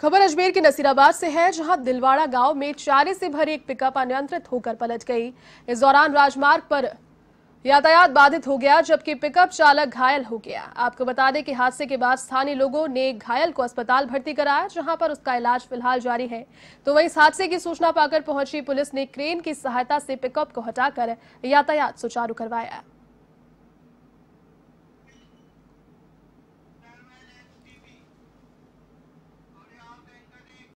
खबर अजमेर के नसीराबाद से है जहां दिलवाड़ा गांव में चारे से भरी एक पिकअप अनियंत्रित होकर पलट गई इस दौरान राजमार्ग पर यातायात बाधित हो गया जबकि पिकअप चालक घायल हो गया आपको बता दें कि हादसे के बाद स्थानीय लोगों ने घायल को अस्पताल भर्ती कराया जहां पर उसका इलाज फिलहाल जारी है तो वहीं इस हादसे की सूचना पाकर पहुंची पुलिस ने क्रेन की सहायता से पिकअप को हटाकर यातायात सुचारू करवाया